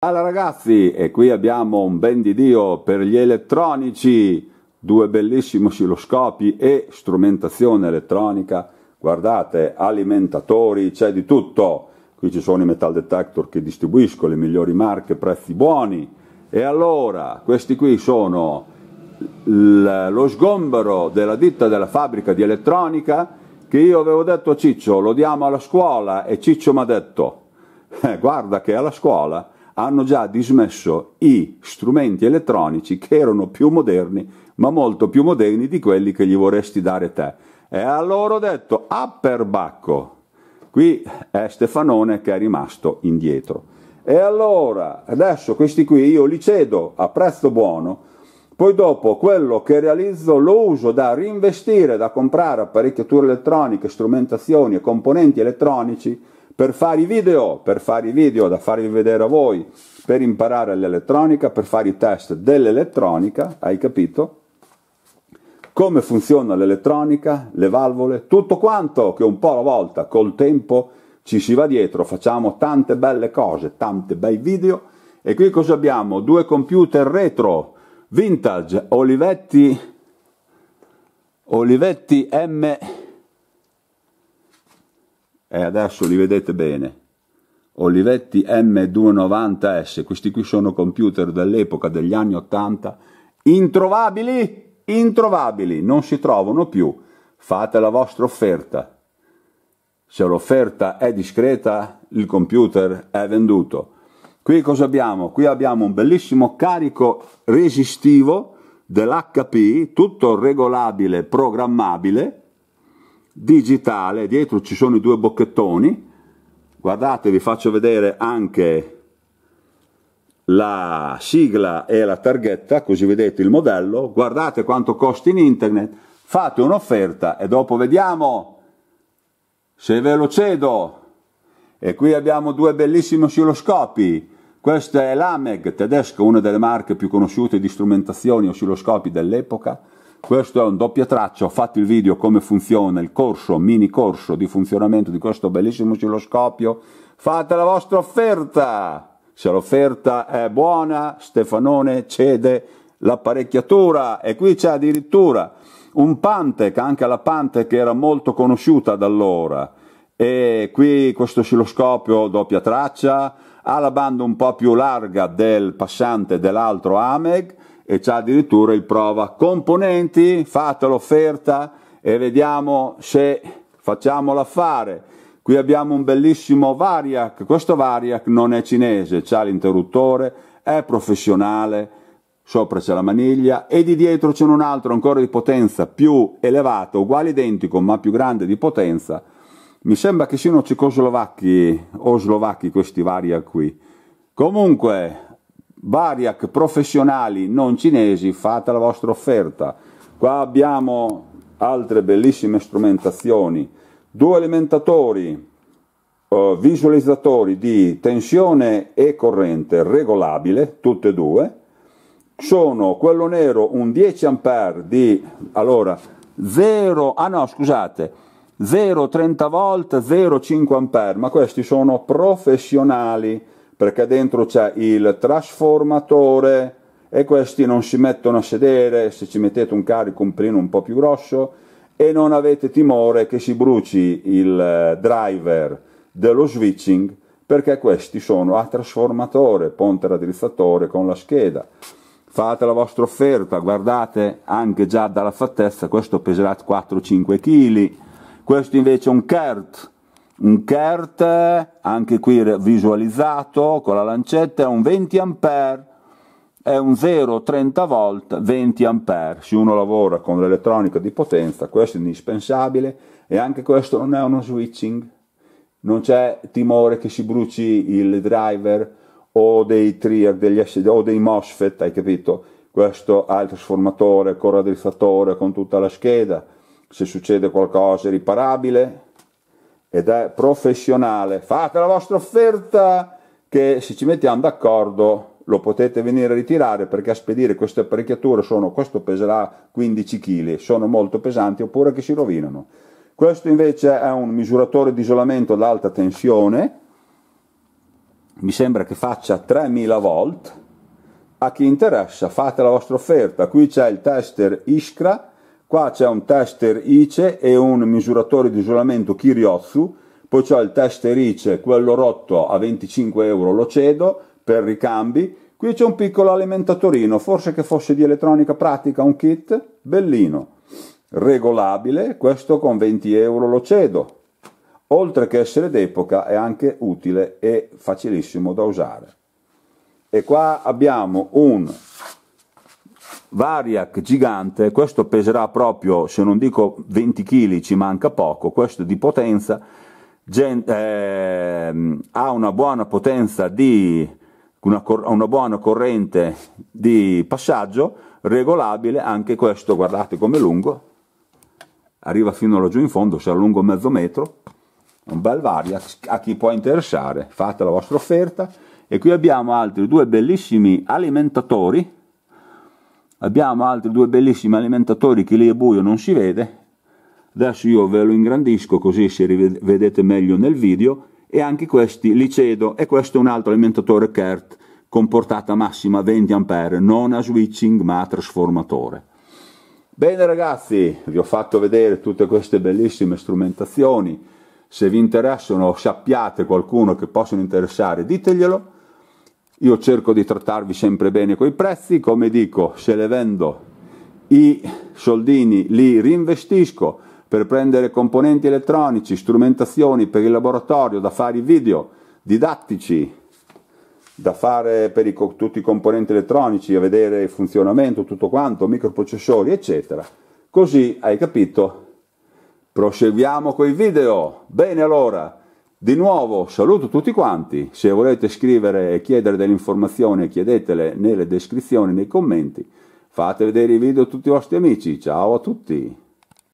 Allora ragazzi, e qui abbiamo un ben di Dio per gli elettronici, due bellissimi oscilloscopi e strumentazione elettronica, guardate, alimentatori, c'è di tutto, qui ci sono i metal detector che distribuiscono le migliori marche, prezzi buoni, e allora questi qui sono lo sgombero della ditta della fabbrica di elettronica che io avevo detto a Ciccio, lo diamo alla scuola e Ciccio mi ha detto, eh, guarda che alla scuola hanno già dismesso i strumenti elettronici che erano più moderni, ma molto più moderni di quelli che gli vorresti dare te. E allora ho detto, ah perbacco, qui è Stefanone che è rimasto indietro. E allora, adesso questi qui io li cedo a prezzo buono, poi dopo quello che realizzo lo uso da reinvestire, da comprare apparecchiature elettroniche, strumentazioni e componenti elettronici, per fare i video, per fare i video da farvi vedere a voi, per imparare l'elettronica, per fare i test dell'elettronica, hai capito? Come funziona l'elettronica, le valvole, tutto quanto che un po' alla volta col tempo ci si va dietro, facciamo tante belle cose, tanti bei video e qui cosa abbiamo? Due computer retro, vintage, Olivetti Olivetti M e eh, adesso li vedete bene. Olivetti M290S, questi qui sono computer dell'epoca degli anni 80, introvabili, introvabili, non si trovano più. Fate la vostra offerta. Se l'offerta è discreta, il computer è venduto. Qui cosa abbiamo? Qui abbiamo un bellissimo carico resistivo dell'HP, tutto regolabile, programmabile, digitale, dietro ci sono i due bocchettoni, guardate vi faccio vedere anche la sigla e la targhetta, così vedete il modello, guardate quanto costa in internet, fate un'offerta e dopo vediamo se ve lo cedo. E qui abbiamo due bellissimi oscilloscopi, questa è l'AMEG tedesco, una delle marche più conosciute di strumentazioni oscilloscopi dell'epoca, questo è un doppia traccia, ho fatto il video come funziona il corso, mini corso di funzionamento di questo bellissimo oscilloscopio, fate la vostra offerta, se l'offerta è buona Stefanone cede l'apparecchiatura e qui c'è addirittura un Pantec, anche la Pantec era molto conosciuta da allora e qui questo oscilloscopio doppia traccia ha la banda un po' più larga del passante dell'altro AMEG e c'ha addirittura il prova componenti, fate l'offerta e vediamo se facciamo l'affare. Qui abbiamo un bellissimo Variac, questo Variac non è cinese, c'ha l'interruttore, è professionale, sopra c'è la maniglia e di dietro c'è un altro ancora di potenza più elevato, uguale identico ma più grande di potenza. Mi sembra che siano cecoslovacchi o slovacchi questi Variac qui. Comunque, Variac professionali non cinesi, fate la vostra offerta. Qua abbiamo altre bellissime strumentazioni, due alimentatori, eh, visualizzatori di tensione e corrente regolabile, tutte e due, sono quello nero un 10 A di, allora, 0, ah no scusate, 0,30 V, 0,5 A, ma questi sono professionali, perché dentro c'è il trasformatore e questi non si mettono a sedere se ci mettete un carico un primo un po' più grosso e non avete timore che si bruci il eh, driver dello switching perché questi sono a trasformatore, ponte raddrizzatore con la scheda. Fate la vostra offerta, guardate anche già dalla fattezza, questo peserà 4-5 kg, questo invece è un Kert, un CERT, anche qui visualizzato con la lancetta, è un 20 A, è un 0 30 V 20 A. Se uno lavora con l'elettronica di potenza, questo è indispensabile e anche questo non è uno switching. Non c'è timore che si bruci il driver o dei trier degli SD, o dei MOSFET, hai capito? Questo ha il trasformatore, il raddrizzatore con tutta la scheda. Se succede qualcosa è riparabile, ed è professionale. Fate la vostra offerta che se ci mettiamo d'accordo lo potete venire a ritirare perché a spedire queste apparecchiature sono questo peserà 15 kg, sono molto pesanti oppure che si rovinano. Questo invece è un misuratore di isolamento ad alta tensione, mi sembra che faccia 3000 volt. A chi interessa fate la vostra offerta, qui c'è il tester Iskra Qua c'è un tester ICE e un misuratore di isolamento Kiryotsu, poi c'è il tester ICE, quello rotto a 25 euro lo cedo per ricambi, qui c'è un piccolo alimentatorino, forse che fosse di elettronica pratica, un kit, bellino, regolabile, questo con 20 euro lo cedo, oltre che essere d'epoca è anche utile e facilissimo da usare. E qua abbiamo un Variac gigante, questo peserà proprio, se non dico 20 kg, ci manca poco, questo di potenza, gen, eh, ha una buona potenza di, una, una buona corrente di passaggio, regolabile, anche questo, guardate com'è lungo, arriva fino laggiù in fondo, sarà lungo mezzo metro, un bel Variac, a chi può interessare, fate la vostra offerta, e qui abbiamo altri due bellissimi alimentatori, abbiamo altri due bellissimi alimentatori che lì è buio non si vede adesso io ve lo ingrandisco così si vedete meglio nel video e anche questi li cedo e questo è un altro alimentatore Kert con portata massima 20 A non a switching ma a trasformatore bene ragazzi vi ho fatto vedere tutte queste bellissime strumentazioni se vi interessano sappiate qualcuno che possono interessare diteglielo io cerco di trattarvi sempre bene coi prezzi, come dico, se le vendo i soldini li reinvestisco per prendere componenti elettronici, strumentazioni per il laboratorio, da fare i video didattici, da fare per i, tutti i componenti elettronici, a vedere il funzionamento, tutto quanto, microprocessori, eccetera. Così hai capito? Proseguiamo con i video. Bene allora. Di nuovo saluto tutti quanti, se volete scrivere e chiedere delle informazioni chiedetele nelle descrizioni, nei commenti, fate vedere i video a tutti i vostri amici, ciao a tutti!